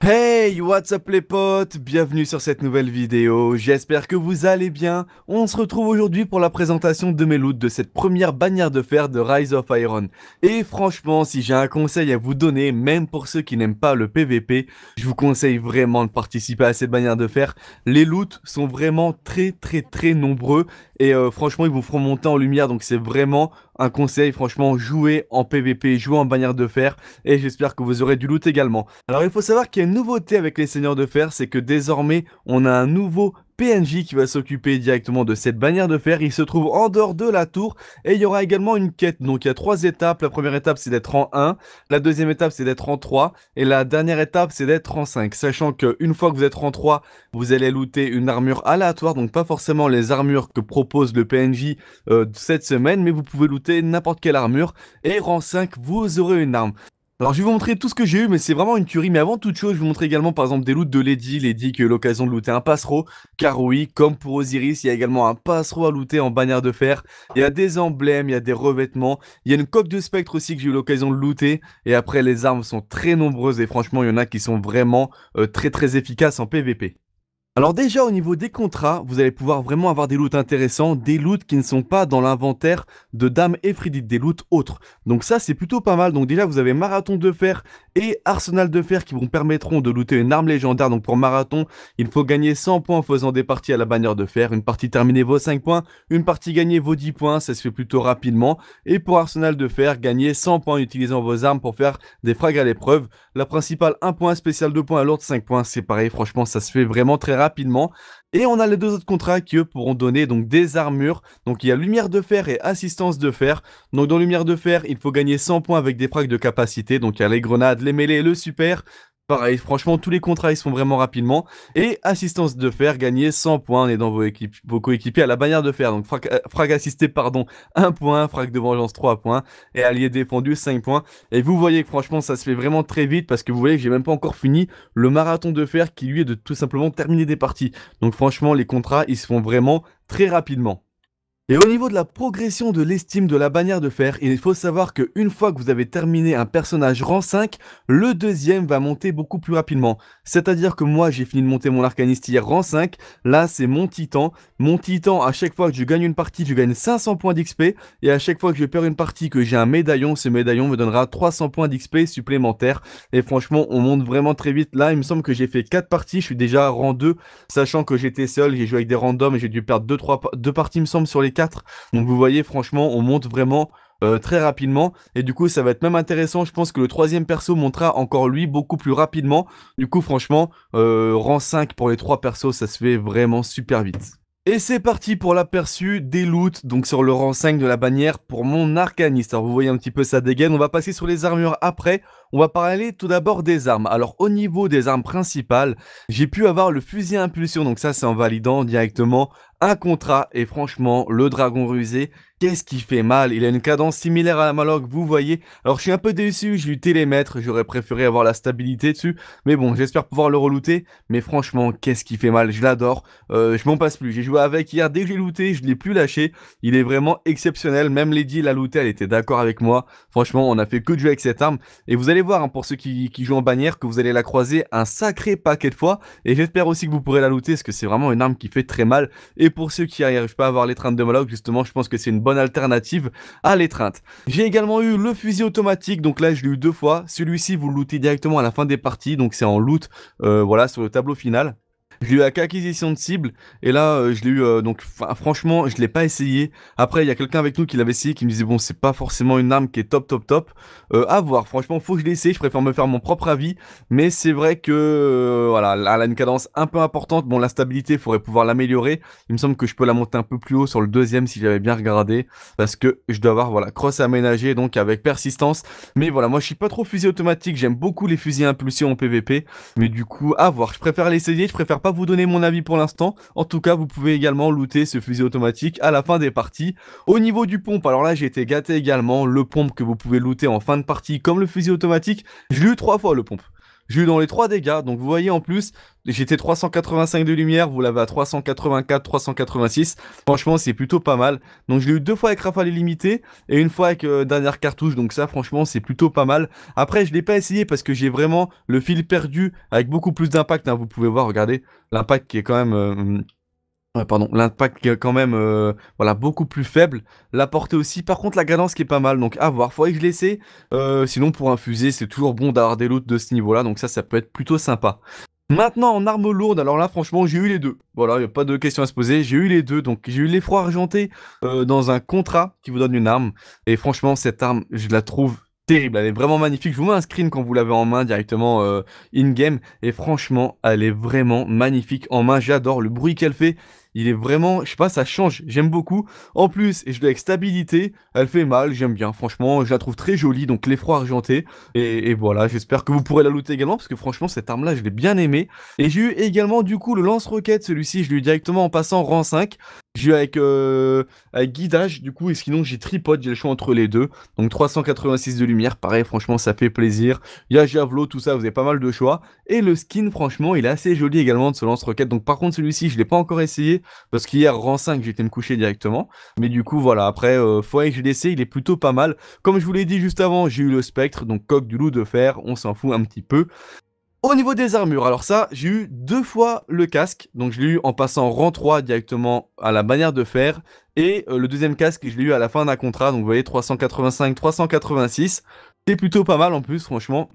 Hey, what's up les potes Bienvenue sur cette nouvelle vidéo, j'espère que vous allez bien. On se retrouve aujourd'hui pour la présentation de mes loots de cette première bannière de fer de Rise of Iron. Et franchement, si j'ai un conseil à vous donner, même pour ceux qui n'aiment pas le PVP, je vous conseille vraiment de participer à cette bannière de fer. Les loots sont vraiment très très très nombreux et euh, franchement, ils vous feront monter en lumière. Donc, c'est vraiment un conseil. Franchement, jouez en PvP, jouez en bannière de fer. Et j'espère que vous aurez du loot également. Alors, il faut savoir qu'il y a une nouveauté avec les seigneurs de fer. C'est que désormais, on a un nouveau PNJ qui va s'occuper directement de cette bannière de fer. Il se trouve en dehors de la tour et il y aura également une quête. Donc il y a trois étapes. La première étape c'est d'être en 1, la deuxième étape c'est d'être en 3 et la dernière étape c'est d'être en 5. Sachant qu'une fois que vous êtes en 3, vous allez looter une armure aléatoire, donc pas forcément les armures que propose le PNJ euh, cette semaine, mais vous pouvez looter n'importe quelle armure et rang 5 vous aurez une arme. Alors je vais vous montrer tout ce que j'ai eu, mais c'est vraiment une tuerie. Mais avant toute chose, je vais vous montrer également par exemple des loots de Lady. Lady qui a eu l'occasion de looter un passereau. Car oui, comme pour Osiris, il y a également un passereau à looter en bannière de fer. Il y a des emblèmes, il y a des revêtements. Il y a une coque de spectre aussi que j'ai eu l'occasion de looter. Et après, les armes sont très nombreuses et franchement, il y en a qui sont vraiment euh, très très efficaces en PvP. Alors déjà au niveau des contrats, vous allez pouvoir vraiment avoir des loots intéressants, des loots qui ne sont pas dans l'inventaire de et Ephridite, des loots autres. Donc ça c'est plutôt pas mal, donc déjà vous avez Marathon de Fer et Arsenal de Fer qui vous permettront de looter une arme légendaire. Donc pour Marathon, il faut gagner 100 points en faisant des parties à la bannière de fer, une partie terminée vaut 5 points, une partie gagnée vaut 10 points, ça se fait plutôt rapidement. Et pour Arsenal de Fer, gagner 100 points en utilisant vos armes pour faire des frags à l'épreuve. La principale un point, spécial, deux points, l'autre 5 points, c'est pareil, franchement ça se fait vraiment très rapide. Et on a les deux autres contrats qui pourront donner donc des armures. Donc il y a lumière de fer et assistance de fer. Donc dans lumière de fer, il faut gagner 100 points avec des frags de capacité. Donc il y a les grenades, les mêlées, le super. Pareil, franchement, tous les contrats, ils se font vraiment rapidement. Et assistance de fer, gagner 100 points. On est dans vos, équipes, vos coéquipiers à la bannière de fer. Donc, frag, euh, frag, assisté, pardon, 1 point. Frag de vengeance, 3 points. Et allié défendu, 5 points. Et vous voyez que franchement, ça se fait vraiment très vite parce que vous voyez que j'ai même pas encore fini le marathon de fer qui, lui, est de tout simplement terminer des parties. Donc, franchement, les contrats, ils se font vraiment très rapidement. Et au niveau de la progression de l'estime de la bannière de fer, il faut savoir qu'une fois que vous avez terminé un personnage rang 5, le deuxième va monter beaucoup plus rapidement. C'est-à-dire que moi j'ai fini de monter mon arcaniste hier rang 5, là c'est mon titan. Mon titan, à chaque fois que je gagne une partie, je gagne 500 points d'XP, et à chaque fois que je perds une partie, que j'ai un médaillon, ce médaillon me donnera 300 points d'XP supplémentaires. Et franchement, on monte vraiment très vite. Là, il me semble que j'ai fait 4 parties, je suis déjà rang 2, sachant que j'étais seul, j'ai joué avec des randoms et j'ai dû perdre 2, 3, parties, il me semble, sur les donc vous voyez, franchement, on monte vraiment euh, très rapidement. Et du coup, ça va être même intéressant. Je pense que le troisième perso montera encore lui beaucoup plus rapidement. Du coup, franchement, euh, rang 5 pour les trois persos, ça se fait vraiment super vite. Et c'est parti pour l'aperçu des loots, donc sur le rang 5 de la bannière pour mon arcaniste. Alors vous voyez un petit peu ça dégaine, on va passer sur les armures après. On va parler tout d'abord des armes. Alors au niveau des armes principales, j'ai pu avoir le fusil à impulsion, donc ça c'est en validant directement un contrat. Et franchement, le dragon rusé, qu'est-ce qui fait mal Il a une cadence similaire à la Malog, vous voyez. Alors je suis un peu déçu, je lui télémètre, j'aurais préféré avoir la stabilité dessus. Mais bon, j'espère pouvoir le relooter. Mais franchement, qu'est-ce qui fait mal Je l'adore, euh, je m'en passe plus. J'ai joué avec hier, dès que j'ai looté, je l'ai plus lâché. Il est vraiment exceptionnel, même Lady l'a looté, elle était d'accord avec moi. Franchement, on a fait que de jouer avec cette arme. Et vous allez voir, hein, pour ceux qui, jouent en bannière, que vous allez la croiser un sacré paquet de fois. Et j'espère aussi que vous pourrez la looter, parce que c'est vraiment une arme qui fait très mal. Et pour ceux qui n'arrivent pas à avoir l'étreinte de Moloch, justement, je pense que c'est une bonne alternative à l'étreinte. J'ai également eu le fusil automatique, donc là je l'ai eu deux fois. Celui-ci, vous le lootez directement à la fin des parties, donc c'est en loot, euh, voilà, sur le tableau final. Je l'ai eu à acquisition de cible. Et là, euh, je l'ai eu. Euh, donc, franchement, je ne l'ai pas essayé. Après, il y a quelqu'un avec nous qui l'avait essayé qui me disait Bon, c'est pas forcément une arme qui est top, top, top. Euh, à voir. Franchement, faut que je l'essaye. Je préfère me faire mon propre avis. Mais c'est vrai que. voilà, elle a une cadence un peu importante. Bon, la stabilité, il faudrait pouvoir l'améliorer. Il me semble que je peux la monter un peu plus haut sur le deuxième si j'avais bien regardé. Parce que je dois avoir, voilà, cross aménagé. Donc, avec persistance. Mais voilà, moi, je suis pas trop fusil automatique. J'aime beaucoup les fusils à impulsion en PVP. Mais du coup, à voir. Je préfère l'essayer. Je préfère pas vous donner mon avis pour l'instant. En tout cas, vous pouvez également looter ce fusil automatique à la fin des parties. Au niveau du pompe, alors là j'ai été gâté également. Le pompe que vous pouvez looter en fin de partie comme le fusil automatique, je l'ai eu trois fois le pompe. J'ai eu dans les 3 dégâts. Donc vous voyez en plus, j'étais 385 de lumière, vous l'avez à 384, 386. Franchement, c'est plutôt pas mal. Donc je l'ai eu deux fois avec rafale illimitée et une fois avec euh, dernière cartouche. Donc ça, franchement, c'est plutôt pas mal. Après, je l'ai pas essayé parce que j'ai vraiment le fil perdu avec beaucoup plus d'impact. Hein. Vous pouvez voir, regardez, l'impact qui est quand même... Euh, pardon, l'impact quand même euh, voilà, beaucoup plus faible. La portée aussi, par contre la cadence qui est pas mal, donc à voir. Faudrait que je l'essaie. Euh, sinon pour infuser, c'est toujours bon d'avoir des loots de ce niveau-là, donc ça, ça peut être plutôt sympa. Maintenant en armes lourdes, alors là franchement j'ai eu les deux. Voilà, il n'y a pas de questions à se poser, j'ai eu les deux. Donc j'ai eu l'effroi argenté euh, dans un contrat qui vous donne une arme. Et franchement cette arme, je la trouve terrible, elle est vraiment magnifique. Je vous mets un screen quand vous l'avez en main directement euh, in-game. Et franchement, elle est vraiment magnifique en main. J'adore le bruit qu'elle fait. Il est vraiment, je sais pas, ça change. J'aime beaucoup. En plus, et je l'ai avec stabilité, elle fait mal. J'aime bien. Franchement, je la trouve très jolie. Donc l'effroi argenté. Et, et voilà, j'espère que vous pourrez la looter également. Parce que franchement, cette arme-là, je l'ai bien aimée. Et j'ai eu également du coup le lance-roquette. Celui-ci, je l'ai eu directement en passant rang 5. J'ai eu avec, guidage, du coup, et sinon j'ai tripote, j'ai le choix entre les deux. Donc 386 de lumière, pareil, franchement, ça fait plaisir. Il y a Javelot, tout ça, vous avez pas mal de choix. Et le skin, franchement, il est assez joli également de ce lance-roquette. Donc par contre, celui-ci, je l'ai pas encore essayé, parce qu'hier, rang 5, j'étais me coucher directement. Mais du coup, voilà, après, euh, que je l'essaie, il est plutôt pas mal. Comme je vous l'ai dit juste avant, j'ai eu le spectre, donc coque du loup de fer, on s'en fout un petit peu. Au niveau des armures, alors ça, j'ai eu deux fois le casque. Donc je l'ai eu en passant rang 3 directement à la manière de faire Et euh, le deuxième casque, je l'ai eu à la fin d'un contrat. Donc vous voyez, 385, 386. C'est plutôt pas mal en plus, franchement.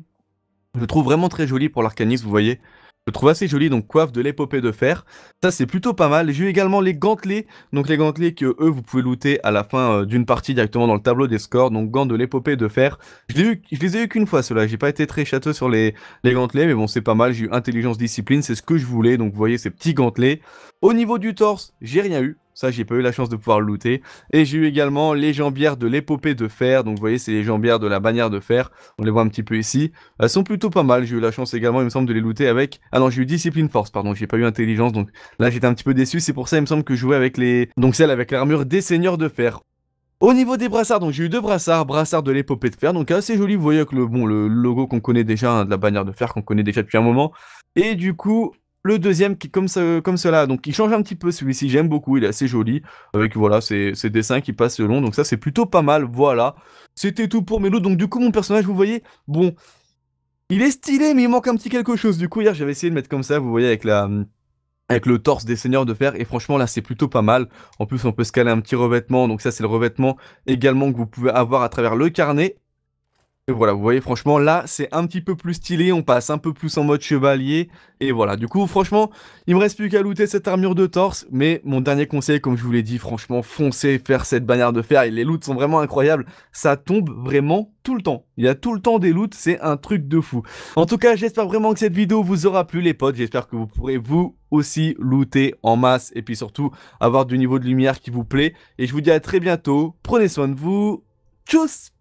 Je le trouve vraiment très joli pour l'arcanisme, vous voyez. Je trouve assez joli, donc coiffe de l'épopée de fer. Ça, c'est plutôt pas mal. J'ai eu également les gantelets. Donc, les gantelets que eux, vous pouvez looter à la fin euh, d'une partie directement dans le tableau des scores. Donc, gants de l'épopée de fer. Je, les ai eu qu'une fois, ceux-là. J'ai pas été très châteux sur les, les gantelets, mais bon, c'est pas mal. J'ai eu intelligence, discipline. C'est ce que je voulais. Donc, vous voyez ces petits gantelets. Au niveau du torse, j'ai rien eu. Ça, j'ai pas eu la chance de pouvoir le looter. Et j'ai eu également les jambières de l'épopée de fer. Donc, vous voyez, c'est les jambières de la bannière de fer. On les voit un petit peu ici. Elles sont plutôt pas mal. J'ai eu la chance également, il me semble, de les looter avec. Ah non, j'ai eu discipline force, pardon. J'ai pas eu intelligence. Donc là, j'étais un petit peu déçu. C'est pour ça, il me semble que je jouais avec les. Donc, celle avec l'armure des seigneurs de fer. Au niveau des brassards, donc j'ai eu deux brassards, brassard de l'épopée de fer, donc assez joli, vous voyez que le, bon, le logo qu'on connaît déjà, hein, de la bannière de fer qu'on connaît déjà depuis un moment. Et du coup, le deuxième qui comme, comme cela. Donc il change un petit peu celui-ci, j'aime beaucoup, il est assez joli, avec voilà, ces, dessins qui passent le long, donc ça c'est plutôt pas mal, voilà. C'était tout pour Melo, donc du coup mon personnage, vous voyez, bon, il est stylé, mais il manque un petit quelque chose. Du coup, hier, j'avais essayé de mettre comme ça, vous voyez, avec la avec le torse des seigneurs de fer et franchement là c'est plutôt pas mal en plus on peut caler un petit revêtement donc ça c'est le revêtement également que vous pouvez avoir à travers le carnet et euh, voilà, vous voyez, franchement, là, c'est un petit peu plus stylé, on passe un peu plus en mode chevalier, et voilà. Du coup, franchement, il me reste plus qu'à looter cette armure de torse, mais mon dernier conseil, comme je vous l'ai dit, franchement, foncez faire cette bannière de fer, et les loots sont vraiment incroyables, ça tombe vraiment tout le temps. Il y a tout le temps des loots, c'est un truc de fou. En tout cas, j'espère vraiment que cette vidéo vous aura plu, les potes, j'espère que vous pourrez vous aussi looter en masse, et puis surtout, avoir du niveau de lumière qui vous plaît, et je vous dis à très bientôt, prenez soin de vous, tchuss